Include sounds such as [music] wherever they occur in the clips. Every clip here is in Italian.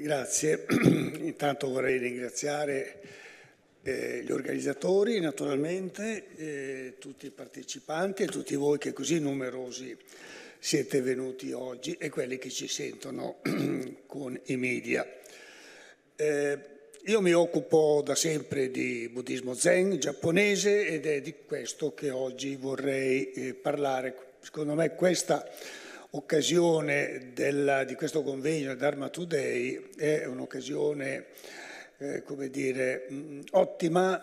Grazie. [clears throat] Intanto vorrei ringraziare eh, gli organizzatori, naturalmente, eh, tutti i partecipanti e tutti voi che così numerosi siete venuti oggi e quelli che ci sentono [clears throat] con i media. Eh, io mi occupo da sempre di buddismo zen giapponese ed è di questo che oggi vorrei eh, parlare. Secondo me questa occasione della, di questo convegno Dharma Today è un'occasione, eh, come dire, mh, mm, ottima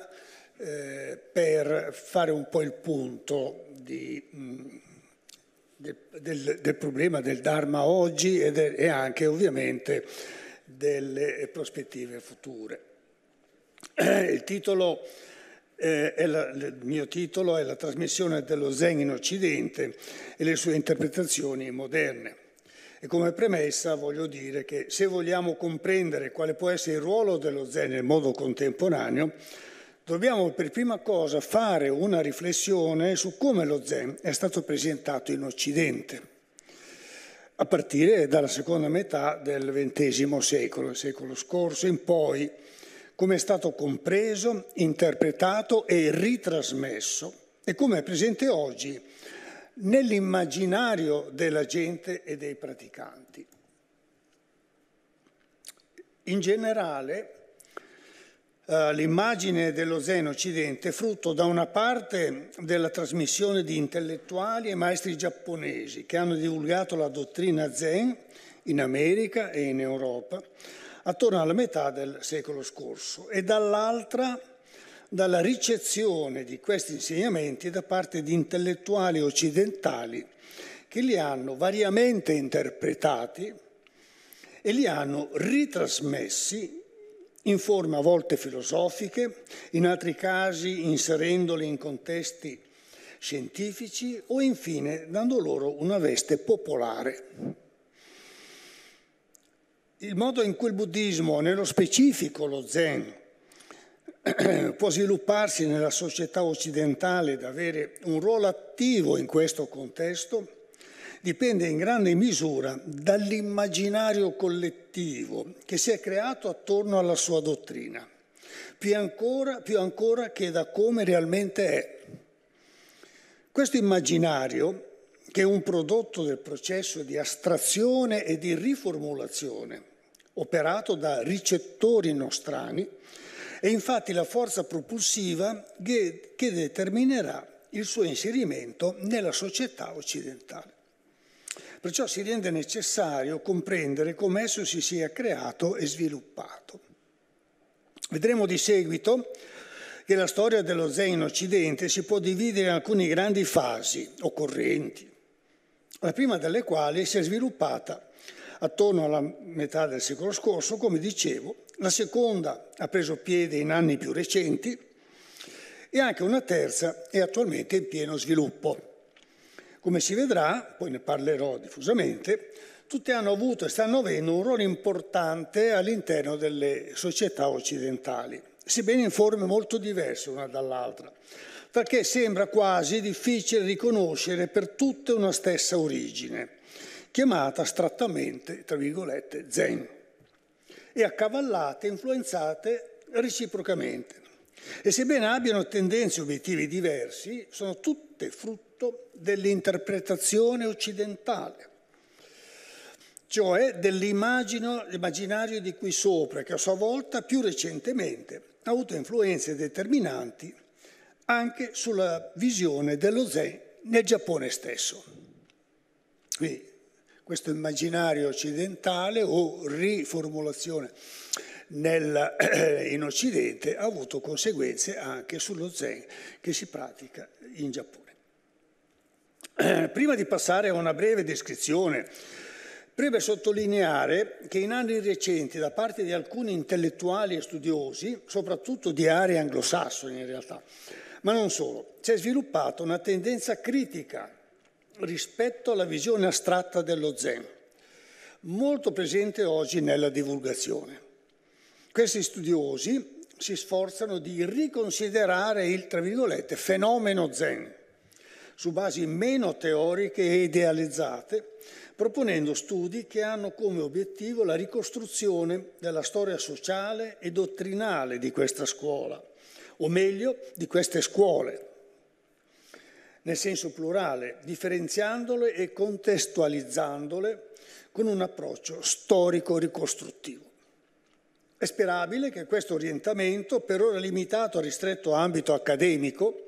eh, per fare un po' il punto di, mh, mm, del, del, del, problema del Dharma oggi e, de, e anche ovviamente delle prospettive future. [clears throat] Il titolo eh, la, il mio titolo è La trasmissione dello Zen in Occidente e le sue interpretazioni moderne. E come premessa voglio dire che se vogliamo comprendere quale può essere il ruolo dello Zen nel mondo contemporaneo, dobbiamo per prima cosa fare una riflessione su come lo Zen è stato presentato in Occidente, a partire dalla seconda metà del XX secolo, il secolo scorso in poi come è stato compreso, interpretato e ritrasmesso e come è presente oggi nell'immaginario della gente e dei praticanti. In generale, eh, l'immagine dello Zen occidente è frutto da una parte della trasmissione di intellettuali e maestri giapponesi che hanno divulgato la dottrina Zen in America e in Europa, attorno alla metà del secolo scorso e dall'altra dalla ricezione di questi insegnamenti da parte di intellettuali occidentali che li hanno variamente interpretati e li hanno ritrasmessi in forme a volte filosofiche, in altri casi inserendoli in contesti scientifici o infine dando loro una veste popolare. Il modo in cui il buddismo, nello specifico lo zen, [clears throat] può svilupparsi nella società occidentale ed avere un ruolo attivo in questo contesto dipende in grande misura dall'immaginario collettivo che si è creato attorno alla sua dottrina, più ancora, più ancora che da come realmente è. Questo immaginario, che è un prodotto del processo di astrazione e di riformulazione operato da ricettori nostrani, è infatti la forza propulsiva che, che determinerà il suo inserimento nella società occidentale. Perciò si rende necessario comprendere come esso si sia creato e sviluppato. Vedremo di seguito che la storia dello Zen in Occidente si può dividere in alcune grandi fasi o correnti, la prima delle quali si è sviluppata attorno alla metà del secolo scorso, come dicevo, la seconda ha preso piede in anni più recenti e anche una terza è attualmente in pieno sviluppo. Come si vedrà, poi ne parlerò diffusamente, tutte hanno avuto e stanno avendo un ruolo importante all'interno delle società occidentali, sebbene in forme molto diverse una dall'altra, perché sembra quasi difficile riconoscere per tutte una stessa origine chiamata astrattamente, tra virgolette, Zen, e accavallate, influenzate reciprocamente. E sebbene abbiano tendenze e obiettivi diversi, sono tutte frutto dell'interpretazione occidentale, cioè dell'immaginario di qui sopra, che a sua volta più recentemente ha avuto influenze determinanti anche sulla visione dello Zen nel Giappone stesso. Quindi questo immaginario occidentale o riformulazione nel, eh, in Occidente ha avuto conseguenze anche sullo zen che si pratica in Giappone. Eh, prima di passare a una breve descrizione, preme sottolineare che in anni recenti da parte di alcuni intellettuali e studiosi, soprattutto di aree anglosassoni in realtà, ma non solo, si è sviluppata una tendenza critica rispetto alla visione astratta dello Zen, molto presente oggi nella divulgazione. Questi studiosi si sforzano di riconsiderare il, tra virgolette, fenomeno Zen su basi meno teoriche e idealizzate, proponendo studi che hanno come obiettivo la ricostruzione della storia sociale e dottrinale di questa scuola, o meglio di queste scuole, nel senso plurale, differenziandole e contestualizzandole con un approccio storico-ricostruttivo. È sperabile che questo orientamento, per ora limitato a ristretto ambito accademico,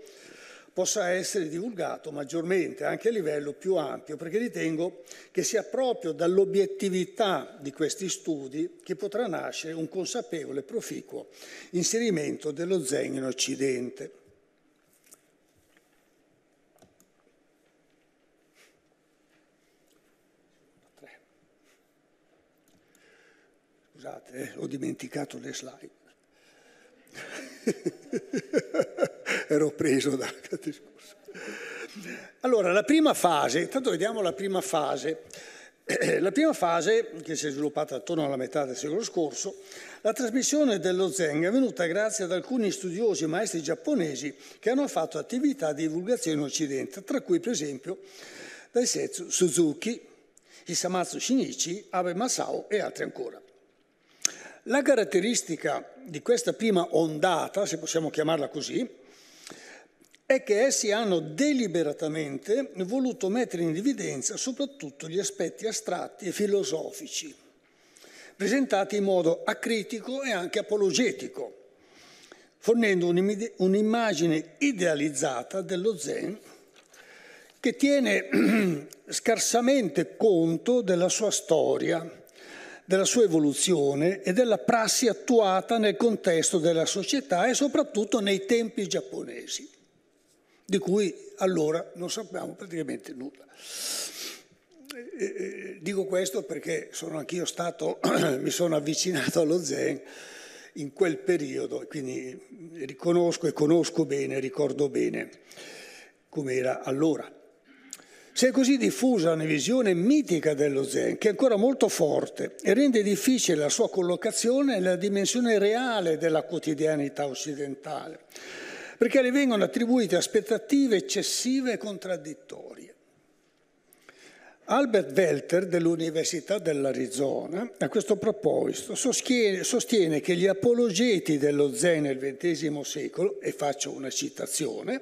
possa essere divulgato maggiormente anche a livello più ampio, perché ritengo che sia proprio dall'obiettività di questi studi che potrà nascere un consapevole e proficuo inserimento dello Zen in Occidente. scusate, eh, ho dimenticato le slide. [laughs] Ero preso dal discorso. Allora, la prima fase, intanto vediamo la prima fase. [clears throat] La prima fase, che si è sviluppata attorno alla metà del secolo scorso, la trasmissione dello Zen è venuta grazie ad alcuni studiosi e maestri giapponesi che hanno fatto attività di divulgazione in Occidente, tra cui per esempio Daisetsu Suzuki, Hisamatsu Shinichi, Abe Masao e altri ancora. La caratteristica di questa prima ondata, se possiamo chiamarla così, è che essi hanno deliberatamente voluto mettere in evidenza soprattutto gli aspetti astratti e filosofici, presentati in modo acritico e anche apologetico, fornendo un'immagine idealizzata dello Zen che tiene [clears throat] scarsamente conto della sua storia della sua evoluzione e della prassi attuata nel contesto della società e soprattutto nei tempi giapponesi, di cui allora non sappiamo praticamente nulla. Dico questo perché sono anch'io stato, [clears throat] mi sono avvicinato allo Zen in quel periodo, quindi riconosco e conosco bene, ricordo bene come era allora. Si è così diffusa una visione mitica dello Zen, che è ancora molto forte e rende difficile la sua collocazione nella dimensione reale della quotidianità occidentale, perché le vengono attribuite aspettative eccessive e contraddittorie. Albert Welter dell'Università dell'Arizona a questo proposito sostiene, sostiene, che gli apologeti dello Zen nel XX secolo, e faccio una citazione,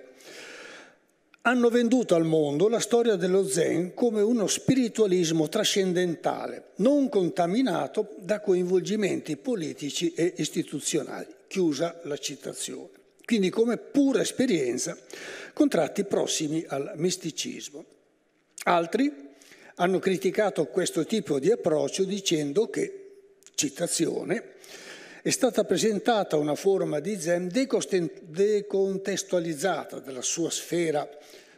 hanno venduto al mondo la storia dello Zen come uno spiritualismo trascendentale, non contaminato da coinvolgimenti politici e istituzionali. Chiusa la citazione. Quindi come pura esperienza contratti prossimi al misticismo. Altri hanno criticato questo tipo di approccio dicendo che, citazione, è stata presentata una forma di Zen decontestualizzata dalla sua sfera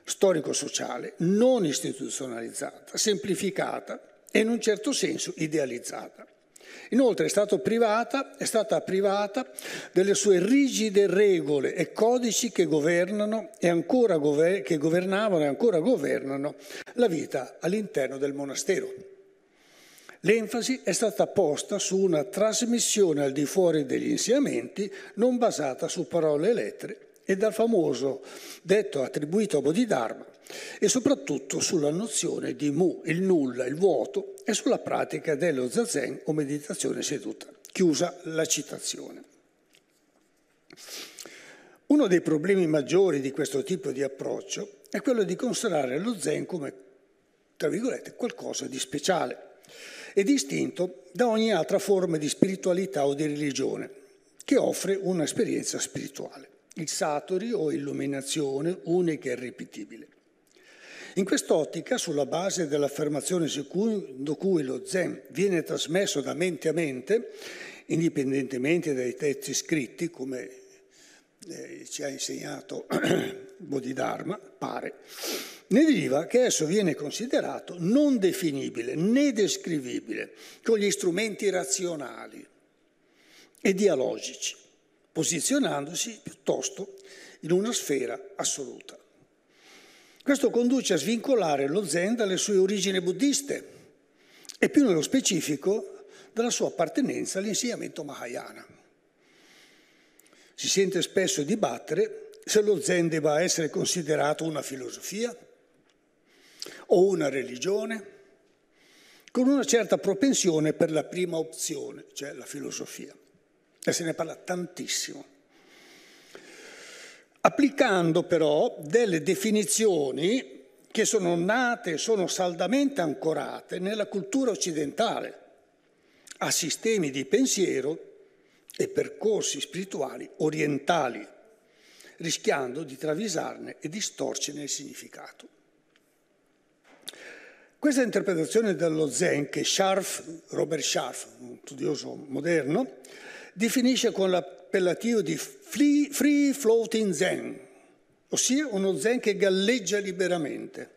storico-sociale, non istituzionalizzata, semplificata e in un certo senso idealizzata. Inoltre è, stato privata, è stata privata delle sue rigide regole e codici che governano e gover- che governavano e ancora governano la vita all'interno del monastero. L'enfasi è stata posta su una trasmissione al di fuori degli insegnamenti non basata su parole e lettere e dal famoso detto attribuito a Bodhidharma e soprattutto sulla nozione di mu, il nulla, il vuoto e sulla pratica dello zazen o meditazione seduta. Chiusa la citazione. Uno dei problemi maggiori di questo tipo di approccio è quello di considerare lo zen come, tra virgolette, qualcosa di speciale è distinto da ogni altra forma di spiritualità o di religione che offre un'esperienza spirituale, il satori o illuminazione unica e irripetibile. In quest'ottica, sulla base dell'affermazione secondo cui lo Zen viene trasmesso da mente a mente, indipendentemente dai testi scritti, come eh, ci ha insegnato [clears throat] Bodhidharma, pare, ne deriva che esso viene considerato non definibile né descrivibile con gli strumenti razionali e dialogici, posizionandosi piuttosto in una sfera assoluta. Questo conduce a svincolare lo Zen dalle sue origini buddiste e più nello specifico dalla sua appartenenza all'insegnamento Mahayana. Si sente spesso dibattere se lo Zen debba essere considerato una filosofia o una religione, con una certa propensione per la prima opzione, cioè la filosofia. E se ne parla tantissimo. Applicando però delle definizioni che sono nate, e sono saldamente ancorate nella cultura occidentale, a sistemi di pensiero e percorsi spirituali orientali, rischiando di travisarne e distorcerne il significato. Questa interpretazione dello Zen che Scharf, Robert Scharf, un studioso moderno, definisce con l'appellativo di free, free floating Zen, ossia uno Zen che galleggia liberamente,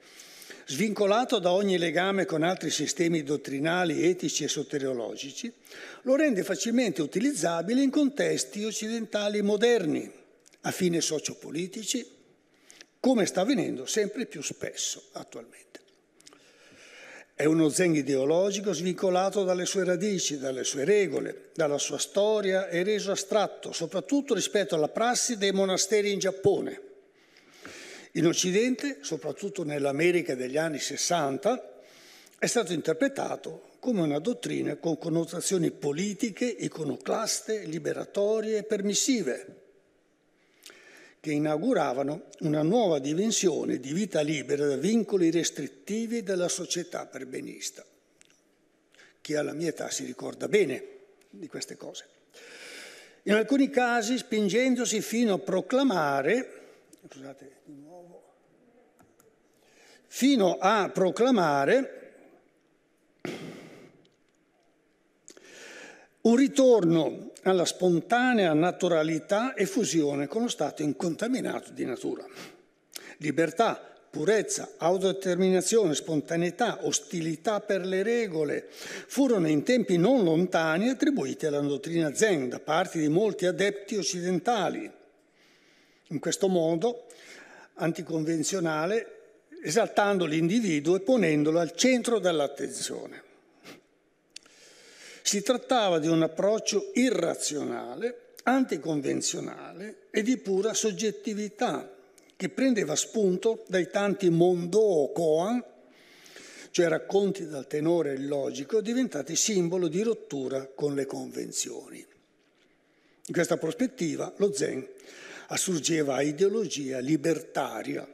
Svincolato da ogni legame con altri sistemi dottrinali, etici e soteriologici, lo rende facilmente utilizzabile in contesti occidentali moderni, a fine sociopolitici, come sta avvenendo sempre più spesso attualmente. È uno zen ideologico svincolato dalle sue radici, dalle sue regole, dalla sua storia e reso astratto, soprattutto rispetto alla prassi dei monasteri in Giappone, in Occidente, soprattutto nell'America degli anni 60, è stato interpretato come una dottrina con connotazioni politiche, iconoclaste, liberatorie e permissive, che inauguravano una nuova dimensione di vita libera da vincoli restrittivi della società perbenista. Chi alla mia età si ricorda bene di queste cose. In alcuni casi spingendosi fino a proclamare, scusate di nuovo, fino a proclamare un ritorno alla spontanea naturalità e fusione con lo stato incontaminato di natura. Libertà, purezza, autodeterminazione, spontaneità, ostilità per le regole furono in tempi non lontani attribuiti alla dottrina Zen da parte di molti adepti occidentali. In questo modo anticonvenzionale esaltando l'individuo e ponendolo al centro dell'attenzione. Si trattava di un approccio irrazionale, anticonvenzionale e di pura soggettività, che prendeva spunto dai tanti mondo o koan, cioè racconti dal tenore illogico, diventati simbolo di rottura con le convenzioni. In questa prospettiva lo Zen assurgeva a ideologia libertaria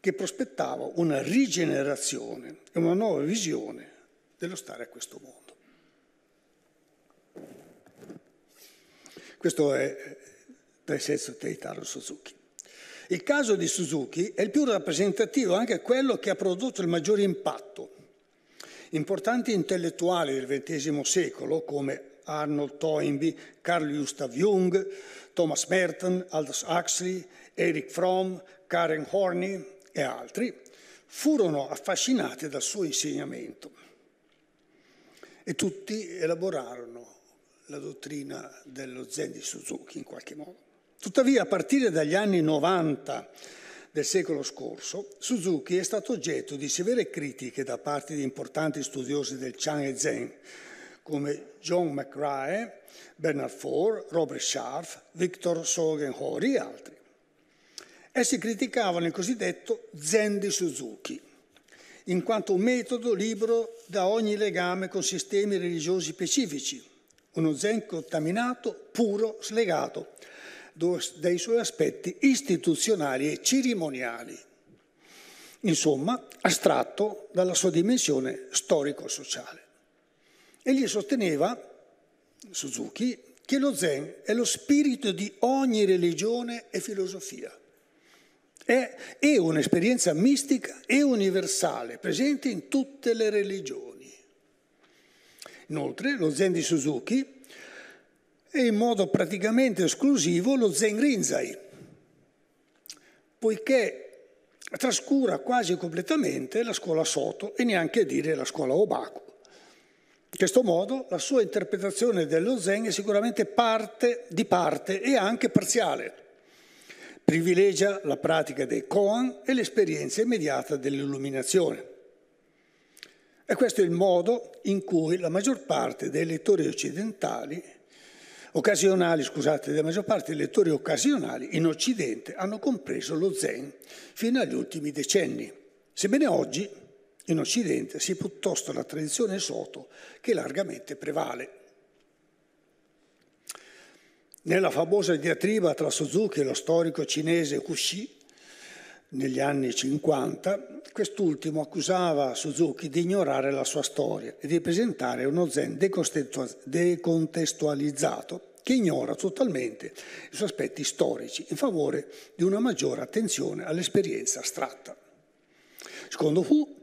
che prospettava una rigenerazione e una nuova visione dello stare a questo mondo. Questo è Daisetsu Teitaro Suzuki. Il caso di Suzuki è il più rappresentativo, anche quello che ha prodotto il maggior impatto. Importanti intellettuali del XX secolo, come Arnold Toynbee, Carl Gustav Jung, Thomas Merton, Aldous Huxley, Eric Fromm, Karen Horney, e altri, furono affascinati dal suo insegnamento e tutti elaborarono la dottrina dello Zen di Suzuki in qualche modo. Tuttavia, a partire dagli anni 90 del secolo scorso, Suzuki è stato oggetto di severe critiche da parte di importanti studiosi del Chan e Zen, come John McRae, Bernard Ford, Robert Scharf, Victor Sogen-Hori e altri. Essi criticavano il cosiddetto Zen di Suzuki, in quanto un metodo libero da ogni legame con sistemi religiosi specifici, uno Zen contaminato, puro, slegato dai suoi aspetti istituzionali e cerimoniali, insomma astratto dalla sua dimensione storico-sociale. Egli sosteneva, Suzuki, che lo Zen è lo spirito di ogni religione e filosofia è, è un'esperienza mistica e universale, presente in tutte le religioni. Inoltre lo Zen di Suzuki è in modo praticamente esclusivo lo Zen Rinzai, poiché trascura quasi completamente la scuola Soto e neanche a dire la scuola Obaku. In questo modo la sua interpretazione dello Zen è sicuramente parte di parte e anche parziale privilegia la pratica dei koan e l'esperienza immediata dell'illuminazione. E questo è il modo in cui la maggior parte dei lettori occidentali, occasionali, scusate, la maggior parte dei lettori occasionali in Occidente hanno compreso lo Zen fino agli ultimi decenni. Sebbene oggi in Occidente sia piuttosto la tradizione Soto che largamente prevale. Nella famosa diatriba tra Suzuki e lo storico cinese Cusci negli anni 50, quest'ultimo accusava Suzuki di ignorare la sua storia e di presentare uno zen decontestualizzato che ignora totalmente i suoi aspetti storici in favore di una maggiore attenzione all'esperienza astratta. Secondo Fu,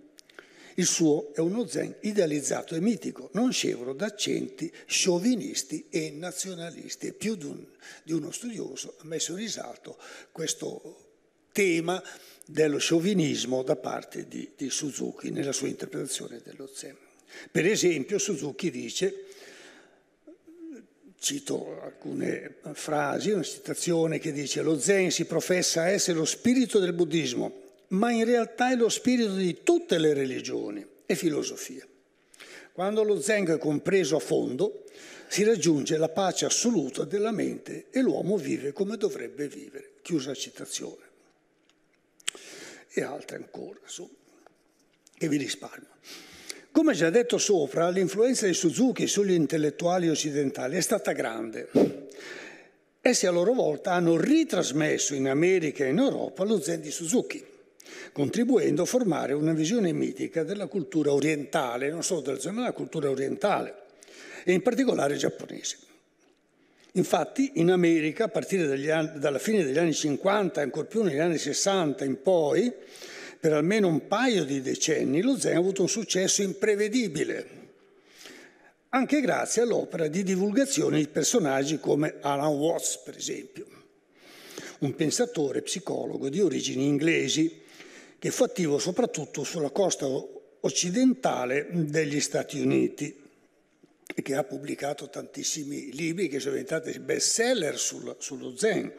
il suo è uno zen idealizzato e mitico, non scevro da accenti sciovinisti e nazionalisti. E più di, un, di uno studioso ha messo in risalto questo tema dello sciovinismo da parte di, di Suzuki nella sua interpretazione dello zen. Per esempio Suzuki dice cito alcune frasi, una citazione che dice lo Zen si professa essere lo spirito del buddismo, ma in realtà è lo spirito di tutte le religioni e filosofie. Quando lo Zeng è compreso a fondo, si raggiunge la pace assoluta della mente e l'uomo vive come dovrebbe vivere. Chiusa citazione. E altre ancora, insomma, che vi risparmio. Come già detto sopra, l'influenza di Suzuki sugli intellettuali occidentali è stata grande. Essi a loro volta hanno ritrasmesso in America e in Europa lo zen di Suzuki contribuendo a formare una visione mitica della cultura orientale, non solo della zona, ma della cultura orientale, e in particolare giapponese. Infatti in America, a partire anni, dalla fine degli anni 50 e ancor più negli anni 60 in poi, per almeno un paio di decenni lo Zen ha avuto un successo imprevedibile, anche grazie all'opera di divulgazione di personaggi come Alan Watts, per esempio, un pensatore psicologo di origini inglesi che fu attivo soprattutto sulla costa occidentale degli Stati Uniti e che ha pubblicato tantissimi libri che sono diventati best seller sul, sullo Zen.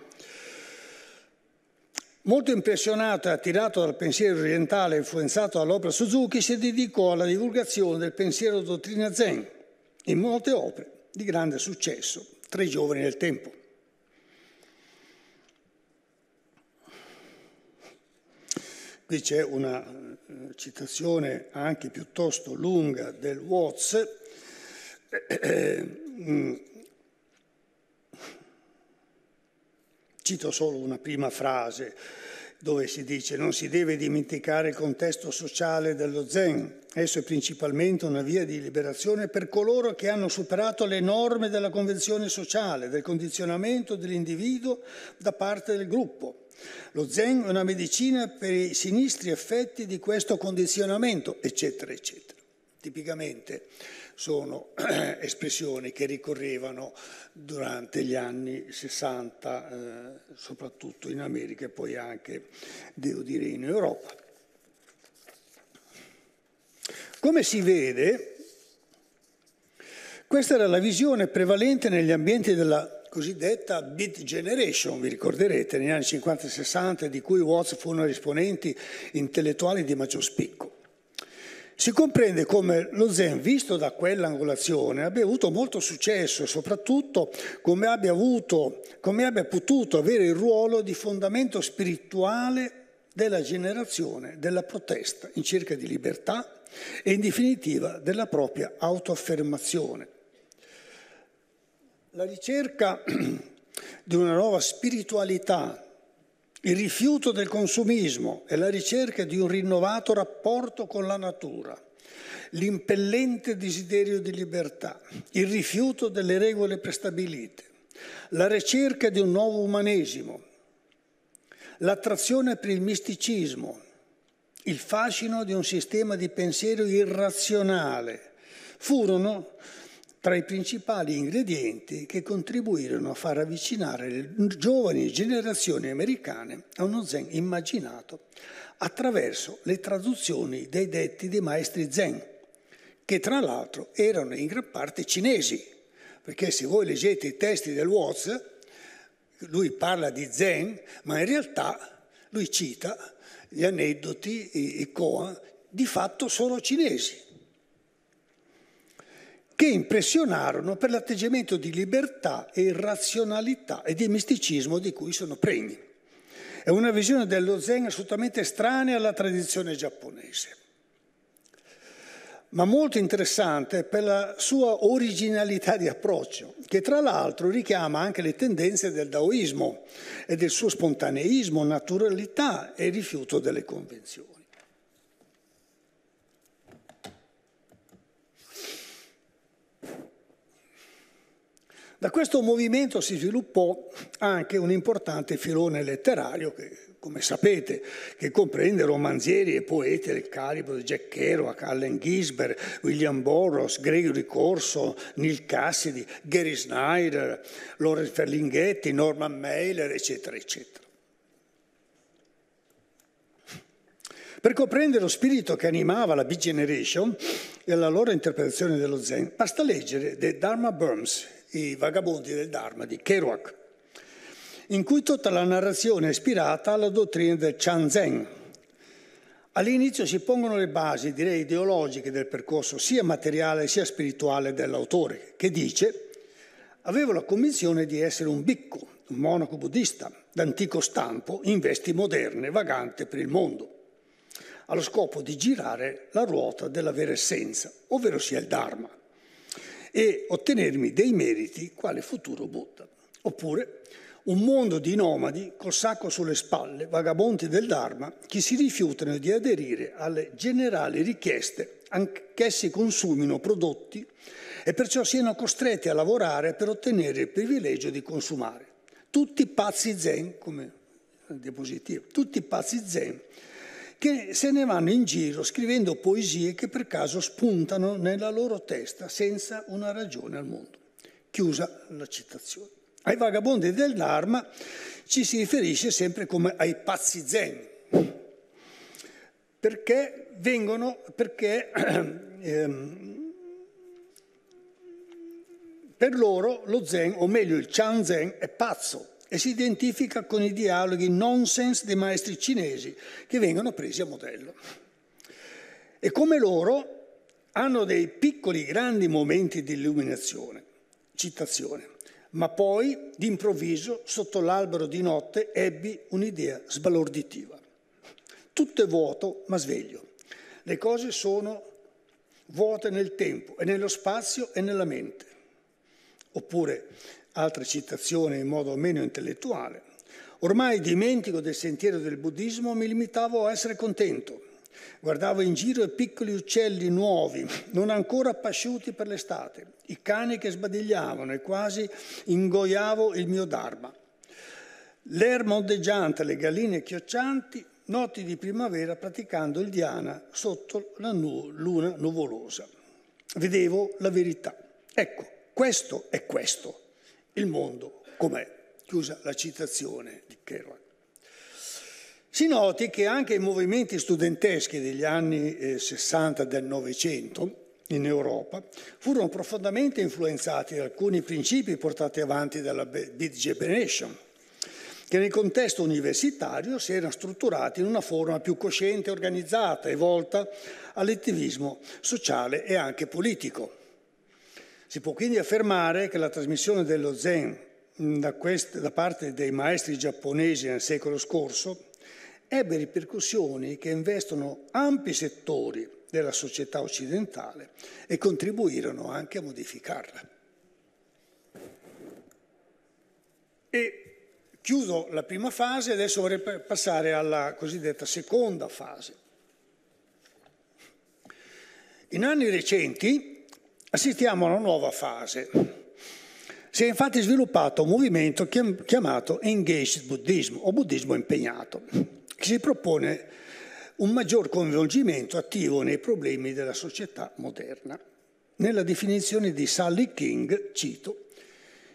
Molto impressionato e attirato dal pensiero orientale influenzato dall'opera Suzuki, si dedicò alla divulgazione del pensiero dottrina Zen in molte opere di grande successo, tra i giovani del tempo. Qui c'è una eh, citazione anche piuttosto lunga del Watts. Eh, eh, mm. Cito solo una prima frase dove si dice non si deve dimenticare il contesto sociale dello Zen. Esso è principalmente una via di liberazione per coloro che hanno superato le norme della convenzione sociale, del condizionamento dell'individuo da parte del gruppo lo Zen è una medicina per i sinistri effetti di questo condizionamento, eccetera, eccetera. Tipicamente sono [clears throat] espressioni che ricorrevano durante gli anni 60, eh, soprattutto in America e poi anche, devo dire, in Europa. Come si vede, questa era la visione prevalente negli ambienti della cosiddetta Beat Generation, vi ricorderete, negli anni 50 e 60, di cui Watts fu uno degli esponenti intellettuali di maggior spicco. Si comprende come lo Zen, visto da quell'angolazione, abbia avuto molto successo e soprattutto come abbia, avuto, come abbia potuto avere il ruolo di fondamento spirituale della generazione della protesta in cerca di libertà e in definitiva della propria autoaffermazione. La ricerca [clears throat] di una nuova spiritualità, il rifiuto del consumismo e la ricerca di un rinnovato rapporto con la natura, l'impellente desiderio di libertà, il rifiuto delle regole prestabilite, la ricerca di un nuovo umanesimo, l'attrazione per il misticismo, il fascino di un sistema di pensiero irrazionale, furono tra i principali ingredienti che contribuirono a far avvicinare le giovani generazioni americane a uno zen immaginato attraverso le traduzioni dei detti dei maestri zen, che tra l'altro erano in gran parte cinesi, perché se voi leggete i testi del Watts, lui parla di zen, ma in realtà lui cita gli aneddoti, i koan, di fatto sono cinesi che impressionarono per l'atteggiamento di libertà e razionalità e di misticismo di cui sono pregni. È una visione dello Zen assolutamente strana alla tradizione giapponese, ma molto interessante per la sua originalità di approccio, che tra l'altro richiama anche le tendenze del daoismo e del suo spontaneismo, naturalità e rifiuto delle convenzioni. Da questo movimento si sviluppò anche un importante filone letterario che, come sapete, che comprende romanzieri e poeti del calibro di Jack Kerouac, Allen Gisbert, William Burroughs, Gregory Corso, Neil Cassidy, Gary Snyder, Lawrence Ferlinghetti, Norman Mailer, eccetera, eccetera. Per comprendere lo spirito che animava la Big Generation e la loro interpretazione dello Zen, basta leggere The Dharma Burns, i vagabondi del Dharma di Kerouac, in cui tutta la narrazione è ispirata alla dottrina del Chan Zen. All'inizio si pongono le basi, direi ideologiche, del percorso sia materiale sia spirituale dell'autore, che dice avevo la convinzione di essere un bicco, un monaco buddista d'antico stampo in vesti moderne, vagante per il mondo, allo scopo di girare la ruota della vera essenza, ovvero sia il Dharma e ottenermi dei meriti quale futuro Buddha. Oppure un mondo di nomadi col sacco sulle spalle, vagabondi del Dharma, che si rifiutano di aderire alle generali richieste anch'essi consumino prodotti e perciò siano costretti a lavorare per ottenere il privilegio di consumare. Tutti pazzi zen, come diapositivo, tutti pazzi zen che se ne vanno in giro scrivendo poesie che per caso spuntano nella loro testa senza una ragione al mondo. Chiusa la citazione. Ai vagabondi del Dharma ci si riferisce sempre come ai pazzi zen, perché vengono, perché [clears throat] ehm, per loro lo zen, o meglio il chan zen, è pazzo e si identifica con i dialoghi nonsense dei maestri cinesi che vengono presi a modello. E come loro hanno dei piccoli grandi momenti di illuminazione, citazione, ma poi d'improvviso sotto l'albero di notte ebbi un'idea sbalorditiva. Tutto è vuoto ma sveglio. Le cose sono vuote nel tempo e nello spazio e nella mente. Oppure altre citazioni in modo meno intellettuale. Ormai dimentico del sentiero del buddismo, mi limitavo a essere contento. Guardavo in giro i piccoli uccelli nuovi, non ancora pasciuti per l'estate, i cani che sbadigliavano e quasi ingoiavo il mio dharma. L'erba ondeggiante, le galline chioccianti, notti di primavera praticando il diana sotto la nu- luna nuvolosa. Vedevo la verità. Ecco, questo è questo, il mondo com'è, chiusa la citazione di Kerouac. Si noti che anche i movimenti studenteschi degli anni eh, 60 del Novecento in Europa furono profondamente influenzati da alcuni principi portati avanti dalla Beat Generation, che nel contesto universitario si erano strutturati in una forma più cosciente, organizzata e volta all'attivismo sociale e anche politico. Si può quindi affermare che la trasmissione dello Zen mm, da, quest- da parte dei maestri giapponesi nel secolo scorso ebbe ripercussioni che investono ampi settori della società occidentale e contribuirono anche a modificarla. E chiudo la prima fase, adesso vorrei passare alla cosiddetta seconda fase. In anni recenti assistiamo a una nuova fase. Si è infatti sviluppato un movimento chiamato Engaged Buddhism o Buddhismo impegnato, che si propone un maggior coinvolgimento attivo nei problemi della società moderna. Nella definizione di Sally King, cito,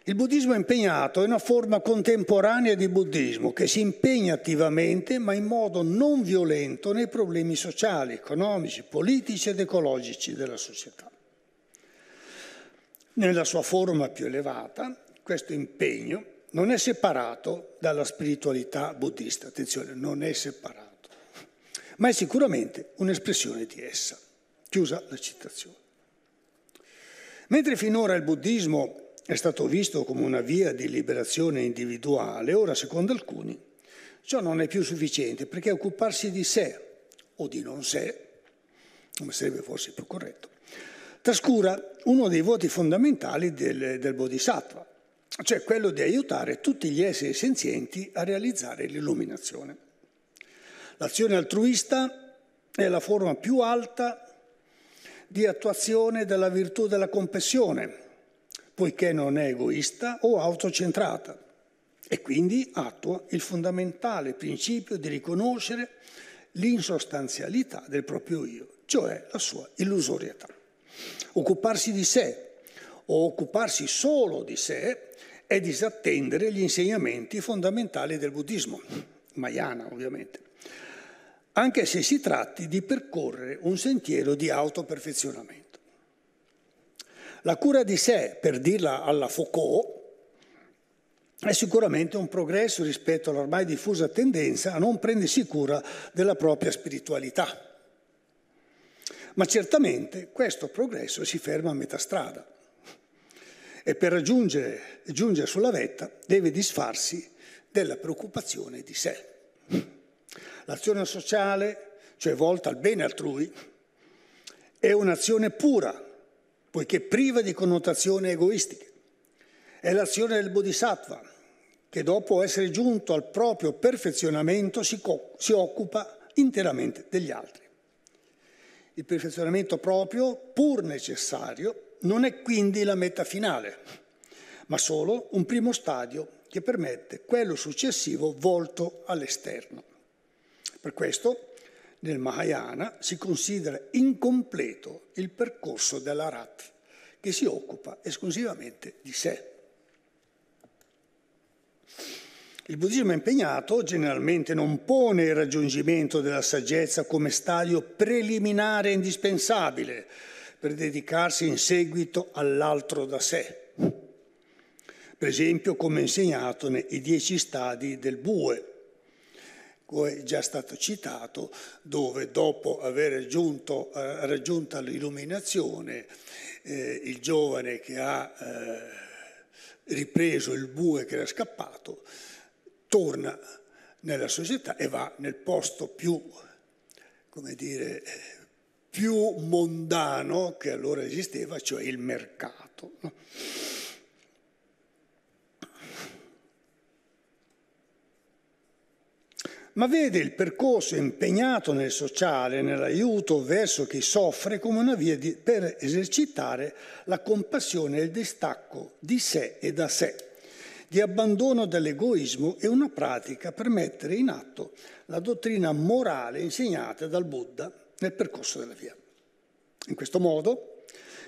il buddismo impegnato è una forma contemporanea di buddismo che si impegna attivamente ma in modo non violento nei problemi sociali, economici, politici ed ecologici della società nella sua forma più elevata, questo impegno non è separato dalla spiritualità buddista, attenzione, non è separato, ma è sicuramente un'espressione di essa. Chiusa la citazione. Mentre finora il buddismo è stato visto come una via di liberazione individuale, ora secondo alcuni ciò non è più sufficiente perché occuparsi di sé o di non sé, come sarebbe forse più corretto, trascura uno dei voti fondamentali del, del Bodhisattva, cioè quello di aiutare tutti gli esseri senzienti a realizzare l'illuminazione. L'azione altruista è la forma più alta di attuazione della virtù della compassione, poiché non è egoista o autocentrata e quindi attua il fondamentale principio di riconoscere l'insostanzialità del proprio io, cioè la sua illusorietà. Occuparsi di sé o occuparsi solo di sé è disattendere gli insegnamenti fondamentali del buddismo, Mayana ovviamente, anche se si tratti di percorrere un sentiero di autoperfezionamento. La cura di sé, per dirla alla Foucault, è sicuramente un progresso rispetto all'ormai diffusa tendenza a non prendersi cura della propria spiritualità ma certamente questo progresso si ferma a metà strada e per raggiungere, giungere sulla vetta deve disfarsi della preoccupazione di sé. L'azione sociale, cioè volta al bene altrui, è un'azione pura, poiché priva di connotazioni egoistiche. È l'azione del bodhisattva, che dopo essere giunto al proprio perfezionamento si, co- si occupa interamente degli altri. Il perfezionamento proprio, pur necessario, non è quindi la meta finale, ma solo un primo stadio che permette quello successivo volto all'esterno. Per questo nel Mahayana si considera incompleto il percorso dell'Arat, che si occupa esclusivamente di sé. Il buddismo impegnato generalmente non pone il raggiungimento della saggezza come stadio preliminare e indispensabile per dedicarsi in seguito all'altro da sé, per esempio come insegnato nei dieci stadi del bue, come già stato citato, dove dopo aver raggiunto, eh, l'illuminazione eh, il giovane che ha eh, ripreso il bue che era scappato, torna nella società e va nel posto più, come dire, più mondano che allora esisteva, cioè il mercato. ma vede il percorso impegnato nel sociale, nell'aiuto verso chi soffre, come una via di, per esercitare la compassione e il distacco di sé e da sé di abbandono dell'egoismo è una pratica per mettere in atto la dottrina morale insegnata dal Buddha nel percorso della via. In questo modo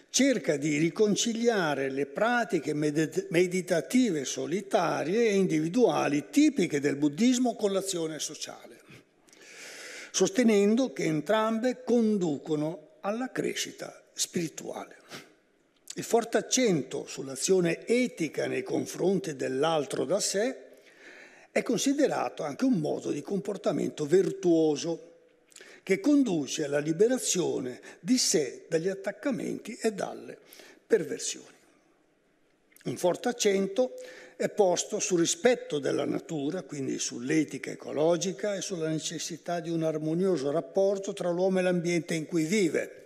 cerca di riconciliare le pratiche meditative solitarie e individuali tipiche del buddismo con l'azione sociale, sostenendo che entrambe conducono alla crescita spirituale il forte accento sull'azione etica nei confronti dell'altro da sé è considerato anche un modo di comportamento virtuoso che conduce alla liberazione di sé dagli attaccamenti e dalle perversioni. Un forte accento è posto sul rispetto della natura, quindi sull'etica ecologica e sulla necessità di un armonioso rapporto tra l'uomo e l'ambiente in cui vive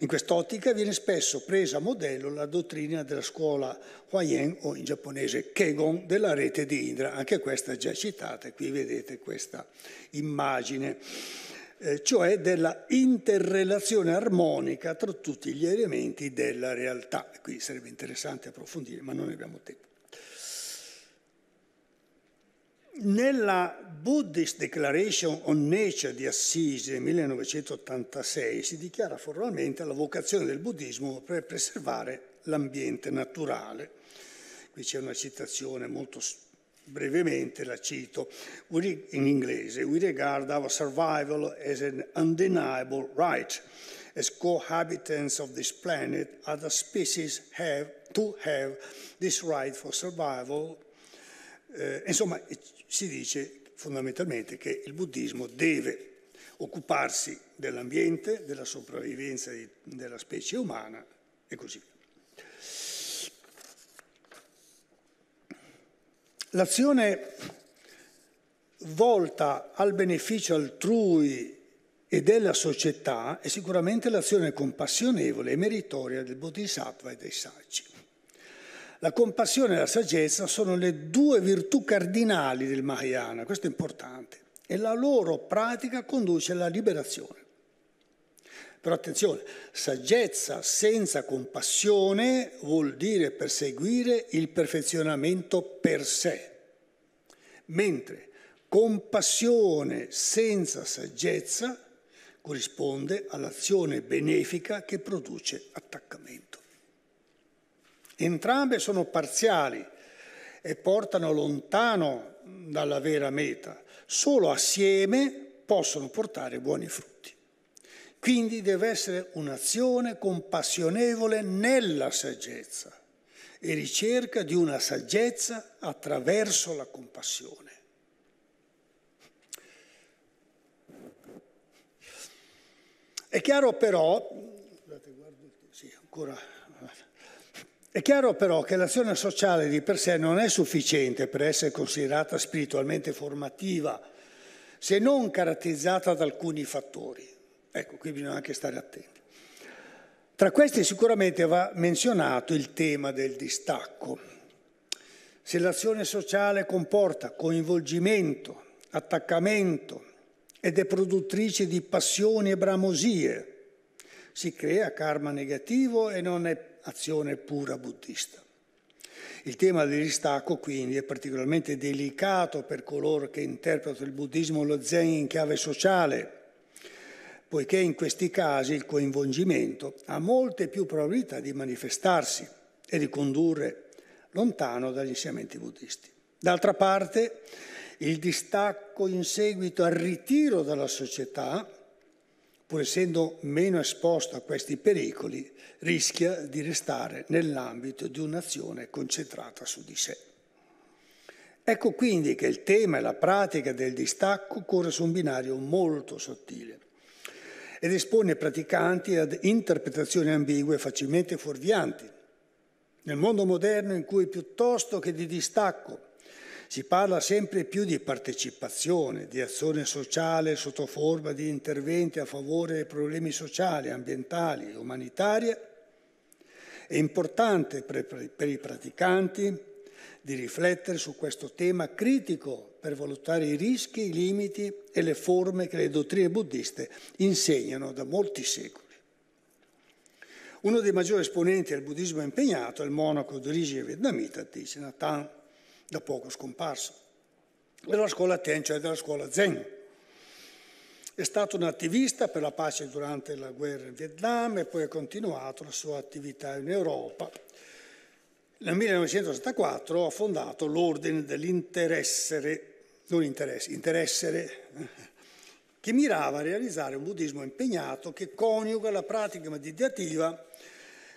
in quest'ottica viene spesso presa a modello la dottrina della scuola Huayen o in giapponese Kegon della rete di Indra, anche questa già citata, qui vedete questa immagine, eh, cioè della interrelazione armonica tra tutti gli elementi della realtà. Qui sarebbe interessante approfondire, ma non ne abbiamo tempo. Nella Buddhist Declaration on Nature di Assisi 1986 si dichiara formalmente la vocazione del buddismo per preservare l'ambiente naturale. Qui c'è una citazione molto brevemente la cito, in inglese, we regard our survival as an undeniable right. As cohabitants of this planet, other species have to have this right for survival. Eh, insomma, si dice fondamentalmente che il buddismo deve occuparsi dell'ambiente, della sopravvivenza di, della specie umana e così via. L'azione volta al beneficio altrui e della società è sicuramente l'azione compassionevole e meritoria del bodhisattva e dei saggi. La compassione e la saggezza sono le due virtù cardinali del Mahayana, questo è importante, e la loro pratica conduce alla liberazione. Però attenzione, saggezza senza compassione vuol dire perseguire il perfezionamento per sé, mentre compassione senza saggezza corrisponde all'azione benefica che produce attaccamento. Entrambe sono parziali e portano lontano dalla vera meta. Solo assieme possono portare buoni frutti. Quindi deve essere un'azione compassionevole nella saggezza e ricerca di una saggezza attraverso la compassione. È chiaro però, guardate, guardo, sì, ancora è chiaro però che l'azione sociale di per sé non è sufficiente per essere considerata spiritualmente formativa se non caratterizzata da alcuni fattori. Ecco, qui bisogna anche stare attenti. Tra questi sicuramente va menzionato il tema del distacco. Se l'azione sociale comporta coinvolgimento, attaccamento ed è produttrice di passioni e bramosie, si crea karma negativo e non è azione pura buddista. Il tema del distacco quindi è particolarmente delicato per coloro che interpretano il buddismo e lo zen in chiave sociale, poiché in questi casi il coinvolgimento ha molte più probabilità di manifestarsi e di condurre lontano dagli insegnamenti buddisti. D'altra parte, il distacco in seguito al ritiro dalla società pur essendo meno esposto a questi pericoli, rischia di restare nell'ambito di un'azione concentrata su di sé. Ecco quindi che il tema e la pratica del distacco corre su un binario molto sottile ed espone i praticanti ad interpretazioni ambigue facilmente fuorvianti. Nel mondo moderno in cui piuttosto che di distacco si parla sempre più di partecipazione, di azione sociale sotto forma di interventi a favore dei problemi sociali, ambientali e umanitari. È importante per i praticanti di riflettere su questo tema critico per valutare i rischi, i limiti e le forme che le dottrine buddiste insegnano da molti secoli. Uno dei maggiori esponenti del buddismo impegnato è il monaco d'origine vietnamita Thich Nhat Hanh, da poco scomparso, e la scuola Ten, cioè della scuola Zen. È stato un attivista per la pace durante la guerra in Vietnam e poi ha continuato la sua attività in Europa. Nel 1964 ha fondato l'Ordine dell'Interessere, non interesse, Interessere, [laughs] che mirava a realizzare un buddismo impegnato che coniuga la pratica meditativa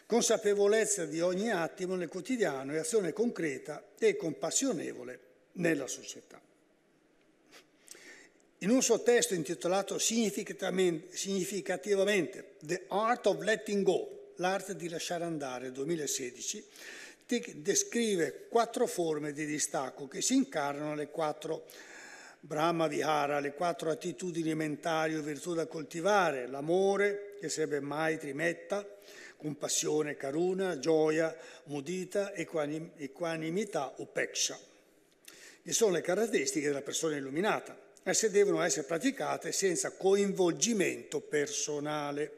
consapevolezza di ogni attimo nel quotidiano e azione concreta e compassionevole nella società. In un suo testo intitolato significativamente The Art of Letting Go, l'arte di lasciare andare 2016, descrive quattro forme di distacco che si incarnano alle quattro Brahma Vihara, le quattro attitudini mentali o virtù da coltivare, l'amore, che sarebbe Maitri Metta, compassione, caruna, gioia, mudita, equanim- equanimità, upeksha, che sono le caratteristiche della persona illuminata, esse devono essere praticate senza coinvolgimento personale.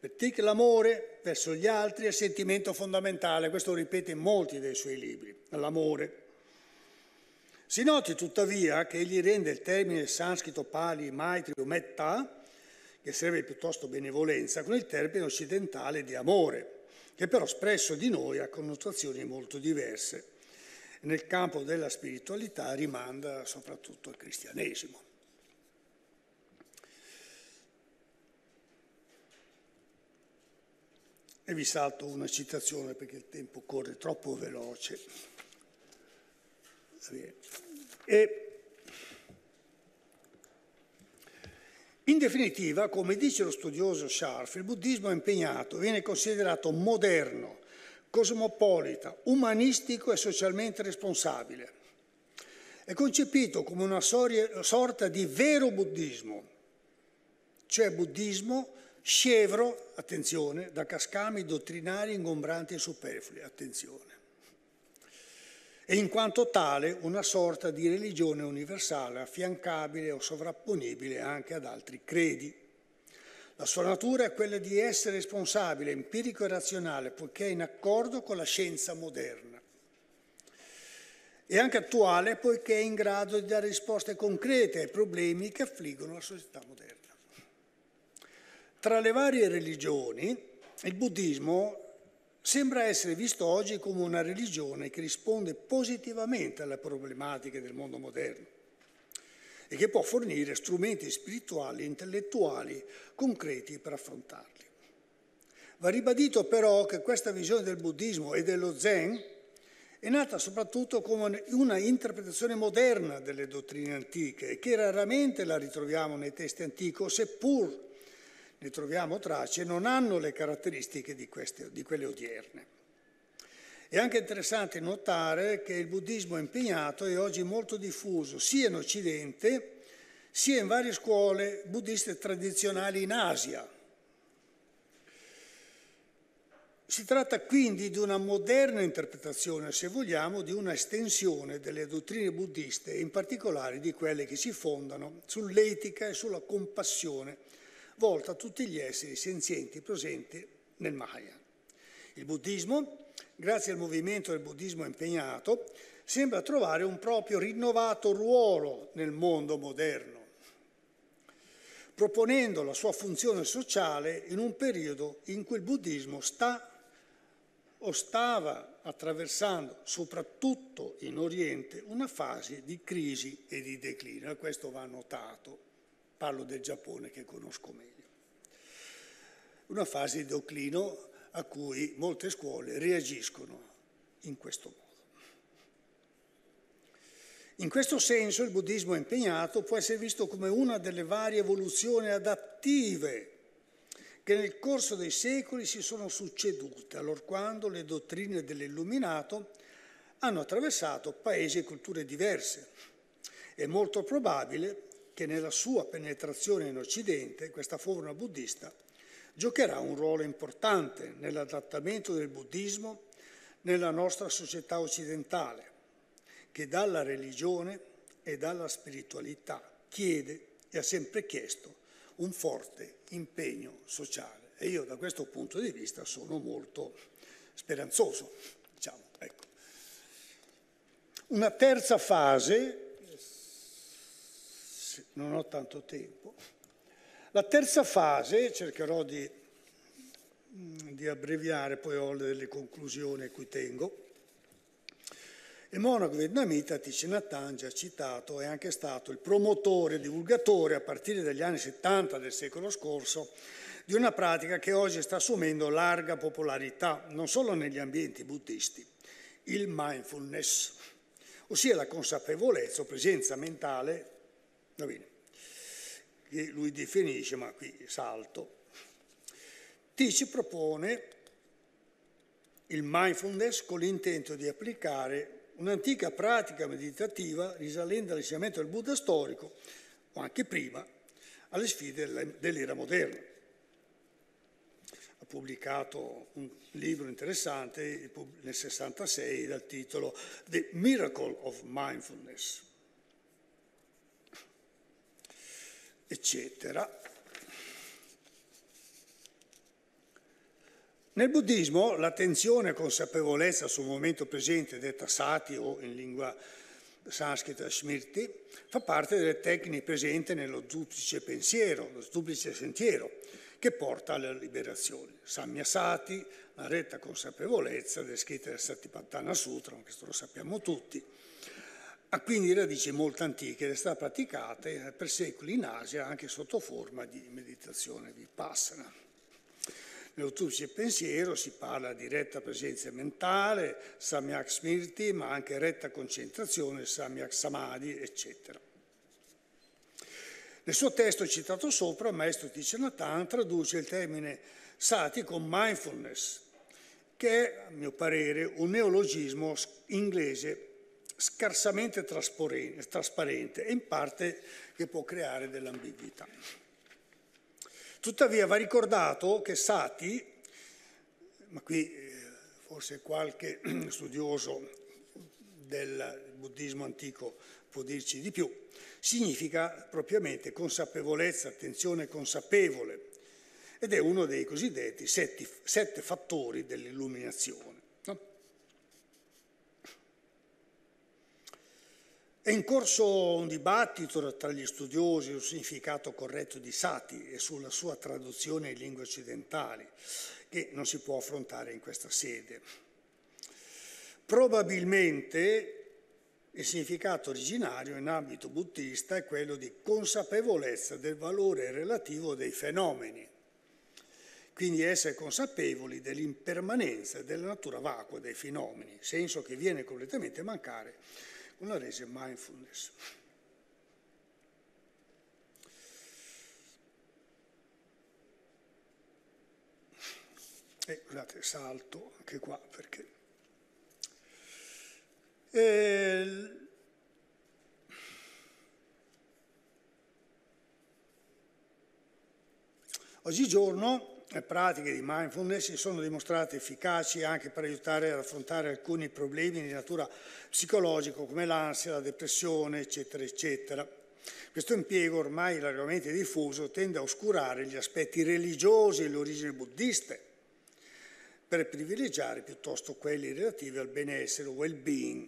Perché l'amore verso gli altri è il sentimento fondamentale, questo lo ripete in molti dei suoi libri, l'amore. Si noti tuttavia che egli rende il termine sanscrito pali, maitri o metta che sarebbe piuttosto benevolenza, con il termine occidentale di amore, che però spesso di noi ha connotazioni molto diverse. Nel campo della spiritualità rimanda soprattutto al cristianesimo. E vi salto una citazione perché il tempo corre troppo veloce. E In definitiva, come dice lo studioso Scharf, il buddismo impegnato viene considerato moderno, cosmopolita, umanistico e socialmente responsabile. È concepito come una sorta di vero buddismo, cioè buddismo scevro, attenzione, da cascami dottrinari ingombranti e superflui, attenzione e in quanto tale una sorta di religione universale affiancabile o sovrapponibile anche ad altri credi. La sua natura è quella di essere responsabile, empirico e razionale, poiché è in accordo con la scienza moderna. E anche attuale, poiché è in grado di dare risposte concrete ai problemi che affliggono la società moderna. Tra le varie religioni, il buddismo sembra essere visto oggi come una religione che risponde positivamente alle problematiche del mondo moderno e che può fornire strumenti spirituali e intellettuali concreti per affrontarli. Va ribadito però che questa visione del buddismo e dello zen è nata soprattutto come una interpretazione moderna delle dottrine antiche, che raramente la ritroviamo nei testi antichi, seppur ne troviamo tracce, non hanno le caratteristiche di, queste, di quelle odierne. È anche interessante notare che il buddismo impegnato è oggi molto diffuso sia in Occidente sia in varie scuole buddiste tradizionali in Asia. Si tratta quindi di una moderna interpretazione, se vogliamo, di una estensione delle dottrine buddiste, in particolare di quelle che si fondano sull'etica e sulla compassione volta a tutti gli esseri senzienti presenti nel Maya. Il buddismo, grazie al movimento del buddismo impegnato, sembra trovare un proprio rinnovato ruolo nel mondo moderno, proponendo la sua funzione sociale in un periodo in cui il buddismo sta o stava attraversando, soprattutto in Oriente, una fase di crisi e di declino, e questo va notato. Parlo del Giappone che conosco meglio una fase di declino a cui molte scuole reagiscono in questo modo. In questo senso il buddismo impegnato può essere visto come una delle varie evoluzioni adattive che nel corso dei secoli si sono succedute, allorquando le dottrine dell'illuminato hanno attraversato paesi e culture diverse. È molto probabile che nella sua penetrazione in Occidente questa forma buddista giocherà un ruolo importante nell'adattamento del buddismo nella nostra società occidentale, che dalla religione e dalla spiritualità chiede e ha sempre chiesto un forte impegno sociale. E io da questo punto di vista sono molto speranzoso. Diciamo, ecco. Una terza fase, non ho tanto tempo, la terza fase, cercherò di, mm, di abbreviare, poi ho delle conclusioni a cui tengo, il monaco vietnamita Thich già citato, è anche stato il promotore e divulgatore a partire dagli anni 70 del secolo scorso di una pratica che oggi sta assumendo larga popolarità, non solo negli ambienti buddisti, il mindfulness, ossia la consapevolezza o presenza mentale bene, che lui definisce, ma qui salto. Ti ci propone il mindfulness con l'intento di applicare un'antica pratica meditativa risalendo all'insegnamento del Buddha storico, o anche prima, alle sfide dell'era moderna. Ha pubblicato un libro interessante nel 66 dal titolo The Miracle of Mindfulness. eccetera. Nel buddismo l'attenzione e consapevolezza sul momento presente, detta sati o in lingua sanscrita smirti, fa parte delle tecniche presenti nello duplice pensiero, lo duplice sentiero, che porta alla liberazione. Samya sati, la retta consapevolezza descritta nel Satipatthana Sutra, questo lo sappiamo tutti, ha ah, quindi radici molto antiche ed è stata praticata per secoli in Asia anche sotto forma di meditazione vipassana. Nell'autopsia del pensiero si parla di retta presenza mentale, samyak smirti, ma anche retta concentrazione, samyak samadhi, eccetera. Nel suo testo citato sopra, il maestro Tichanatan traduce il termine sati con mindfulness, che è, a mio parere, un neologismo inglese scarsamente trasparente e in parte che può creare dell'ambiguità. Tuttavia va ricordato che Sati, ma qui eh, forse qualche [clears throat] studioso del buddismo antico può dirci di più, significa propriamente consapevolezza, attenzione consapevole ed è uno dei cosiddetti sette, fattori dell'illuminazione È in corso un dibattito tra gli studiosi sul significato corretto di Sati e sulla sua traduzione in lingue occidentali, che non si può affrontare in questa sede. Probabilmente il significato originario in ambito buddista è quello di consapevolezza del valore relativo dei fenomeni, quindi essere consapevoli dell'impermanenza della natura vacua dei fenomeni, senso che viene completamente a mancare una rese mindfulness. E eh, scusate, salto anche qua perché... E... Eh, oggigiorno e pratiche di mindfulness si sono dimostrate efficaci anche per aiutare ad affrontare alcuni problemi di natura psicologica come l'ansia, la depressione, eccetera, eccetera. Questo impiego, ormai largamente diffuso, tende a oscurare gli aspetti religiosi e le origini buddiste per privilegiare piuttosto quelli relativi al benessere, o well-being,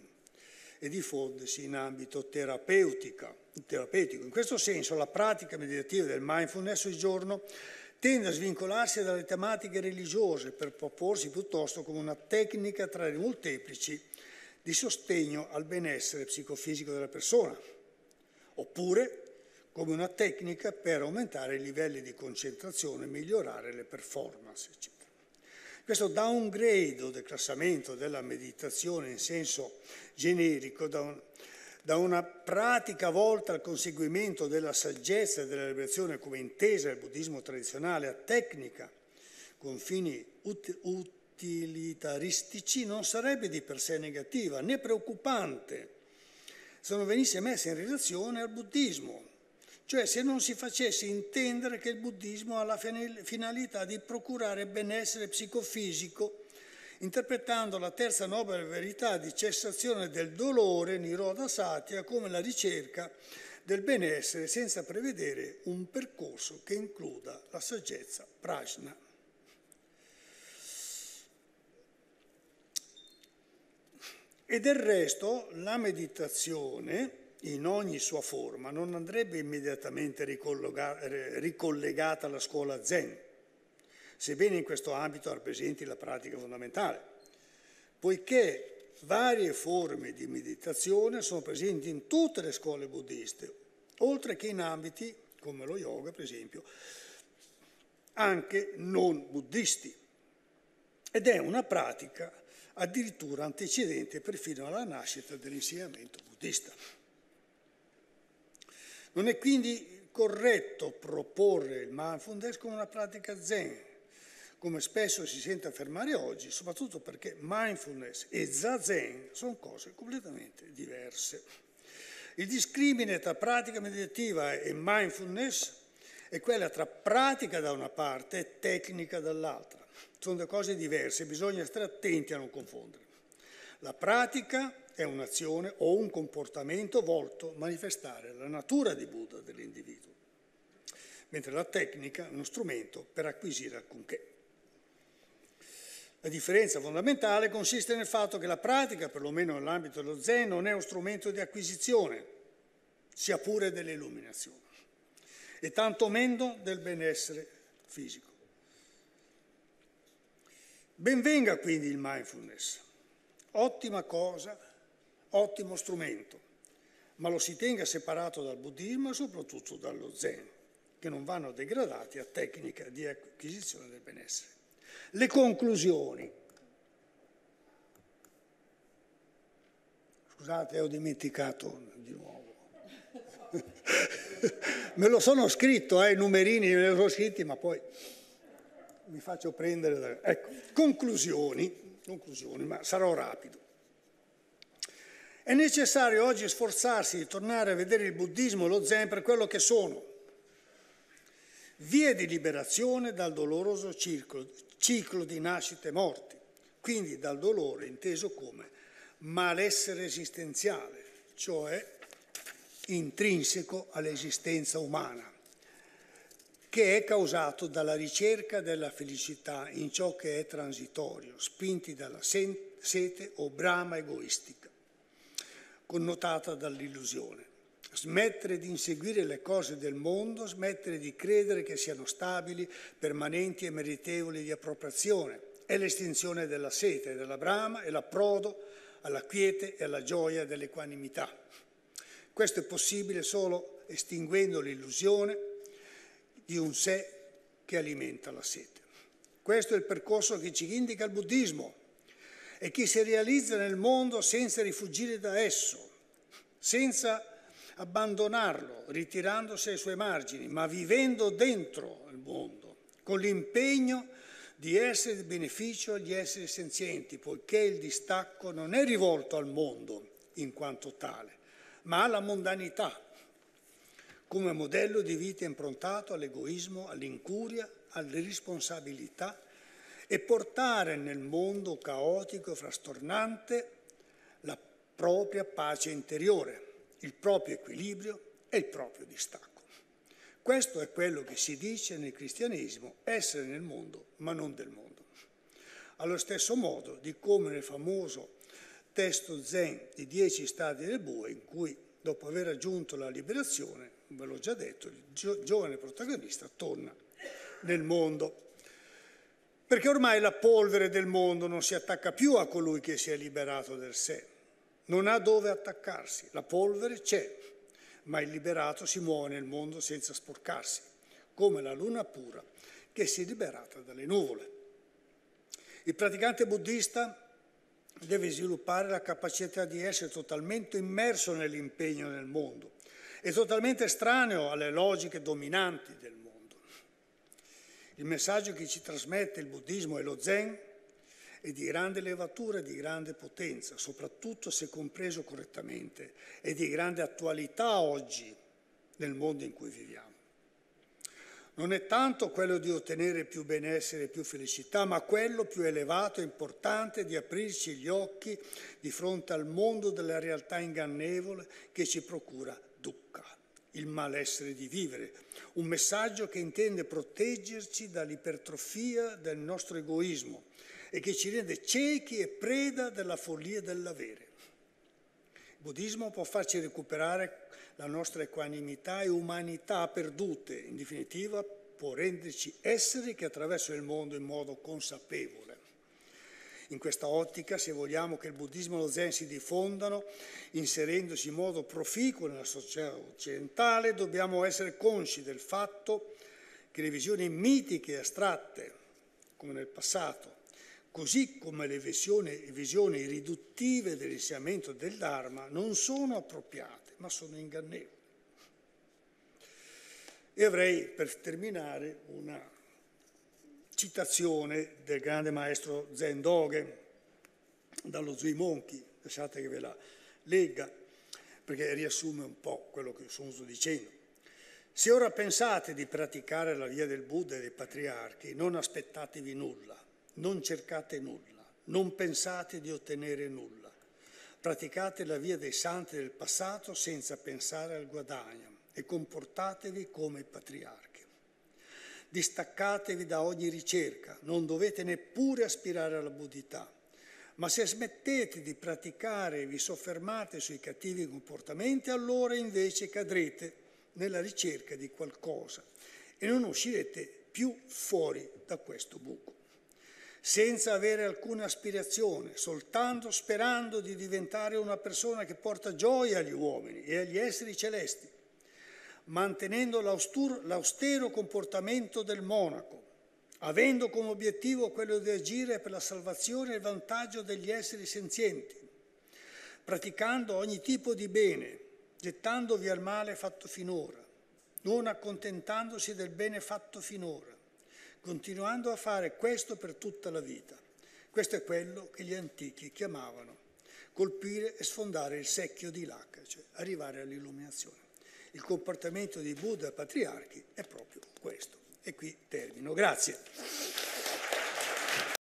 e diffondersi in ambito terapeutico. In questo senso la pratica meditativa del mindfulness ogni giorno tende a svincolarsi dalle tematiche religiose per proporsi piuttosto come una tecnica tra le molteplici di sostegno al benessere psicofisico della persona, oppure come una tecnica per aumentare i livelli di concentrazione e migliorare le performance. Eccetera. Questo downgrade o declassamento della meditazione in senso generico da un, da una pratica volta al conseguimento della saggezza e della liberazione come intesa nel buddismo tradizionale a tecnica con fini utilitaristici non sarebbe di per sé negativa né preoccupante se non venisse messa in relazione al buddismo, cioè se non si facesse intendere che il buddismo ha la finalità di procurare benessere psicofisico interpretando la terza nobile verità di cessazione del dolore Niroda Satya come la ricerca del benessere senza prevedere un percorso che includa la saggezza prajna. E del resto la meditazione, in ogni sua forma, non andrebbe immediatamente ricollegata alla scuola zen, sebbene in questo ambito rappresenti la pratica fondamentale, poiché varie forme di meditazione sono presenti in tutte le scuole buddiste, oltre che in ambiti come lo yoga, per esempio, anche non buddisti. Ed è una pratica addirittura antecedente perfino alla nascita dell'insegnamento buddista. Non è quindi corretto proporre il mindfulness come una pratica zen, come spesso si sente affermare oggi, soprattutto perché mindfulness e zazen sono cose completamente diverse. Il discrimine tra pratica meditativa e mindfulness è quella tra pratica da una parte e tecnica dall'altra. Sono due cose diverse, bisogna stare attenti a non confondere. La pratica è un'azione o un comportamento volto a manifestare la natura di Buddha dell'individuo, mentre la tecnica è uno strumento per acquisire alcunché. La differenza fondamentale consiste nel fatto che la pratica, perlomeno nell'ambito dello Zen, non è uno strumento di acquisizione, sia pure dell'illuminazione, e tanto meno del benessere fisico. Benvenga quindi il mindfulness, ottima cosa, ottimo strumento, ma lo si tenga separato dal buddismo e soprattutto dallo zen, che non vanno degradati a tecnica di acquisizione del benessere. Le conclusioni. Scusate, ho dimenticato di nuovo. [laughs] me lo sono scritto, eh, i numerini me li sono scritti, ma poi mi faccio prendere. Da... Ecco, conclusioni, conclusioni, ma sarò rapido. È necessario oggi sforzarsi di tornare a vedere il buddismo e lo zen per quello che sono. Vie di liberazione dal doloroso circolo, ciclo di nascite e morti, quindi dal dolore inteso come malessere esistenziale, cioè intrinseco all'esistenza umana, che è causato dalla ricerca della felicità in ciò che è transitorio, spinti dalla sete o brama egoistica, connotata dall'illusione smettere di inseguire le cose del mondo, smettere di credere che siano stabili, permanenti e meritevoli di appropriazione. È l'estinzione della sete, della brama e l'approdo alla quiete e alla gioia dell'equanimità. Questo è possibile solo estinguendo l'illusione di un sé che alimenta la sete. Questo è il percorso che ci indica il buddismo e che si realizza nel mondo senza rifugire da esso, senza abbandonarlo, ritirandosi ai suoi margini, ma vivendo dentro il mondo, con l'impegno di essere di beneficio agli esseri senzienti, poiché il distacco non è rivolto al mondo in quanto tale, ma alla mondanità, come modello di vita improntato all'egoismo, all'incuria, all'irresponsabilità e portare nel mondo caotico e frastornante la propria pace interiore il proprio equilibrio e il proprio distacco. Questo è quello che si dice nel cristianesimo essere nel mondo ma non del mondo. Allo stesso modo di come nel famoso testo Zen di dieci stadi del bue in cui dopo aver raggiunto la liberazione, ve l'ho già detto, il gio- giovane protagonista torna nel mondo. Perché ormai la polvere del mondo non si attacca più a colui che si è liberato del sé, non ha dove attaccarsi, la polvere c'è, ma il liberato si muove nel mondo senza sporcarsi, come la luna pura che si è liberata dalle nuvole. Il praticante buddista deve sviluppare la capacità di essere totalmente immerso nell'impegno nel mondo e totalmente estraneo alle logiche dominanti del mondo. Il messaggio che ci trasmette il buddismo e lo zen è di grande levatura e di grande potenza, soprattutto se compreso correttamente, e di grande attualità oggi nel mondo in cui viviamo. Non è tanto quello di ottenere più benessere e più felicità, ma quello più elevato e importante di aprirci gli occhi di fronte al mondo della realtà ingannevole che ci procura dukkha, il malessere di vivere, un messaggio che intende proteggerci dall'ipertrofia del nostro egoismo, e che ci rende ciechi e preda della follia dell'avere. Il buddismo può farci recuperare la nostra equanimità e umanità perdute, in definitiva può renderci esseri che attraverso il mondo in modo consapevole. In questa ottica, se vogliamo che il buddismo e lo zen si diffondano, inserendosi in modo proficuo nella società occidentale, dobbiamo essere consci del fatto che le visioni mitiche e astratte, come nel passato, così come le visioni, visioni riduttive dell'insegnamento del Dharma, non sono appropriate, ma sono ingannevoli. E avrei per terminare una citazione del grande maestro Zen Dogen dallo Zui Monchi, lasciate che ve la legga, perché riassume un po' quello che sono dicendo. Se ora pensate di praticare la via del Buddha e dei patriarchi, non aspettatevi nulla non cercate nulla, non pensate di ottenere nulla. Praticate la via dei santi del passato senza pensare al guadagno e comportatevi come patriarchi. Distaccatevi da ogni ricerca, non dovete neppure aspirare alla buddità. Ma se smettete di praticare e vi soffermate sui cattivi comportamenti, allora invece cadrete nella ricerca di qualcosa e non uscirete più fuori da questo buco senza avere alcuna aspirazione, soltanto sperando di diventare una persona che porta gioia agli uomini e agli esseri celesti, mantenendo l'austero comportamento del monaco, avendo come obiettivo quello di agire per la salvazione e il vantaggio degli esseri senzienti, praticando ogni tipo di bene, gettandovi al male fatto finora, non accontentandosi del bene fatto finora continuando a fare questo per tutta la vita. Questo è quello che gli antichi chiamavano colpire e sfondare il secchio di Lacca, cioè arrivare all'illuminazione. Il comportamento di Buddha patriarchi è proprio questo. E qui termino. Grazie.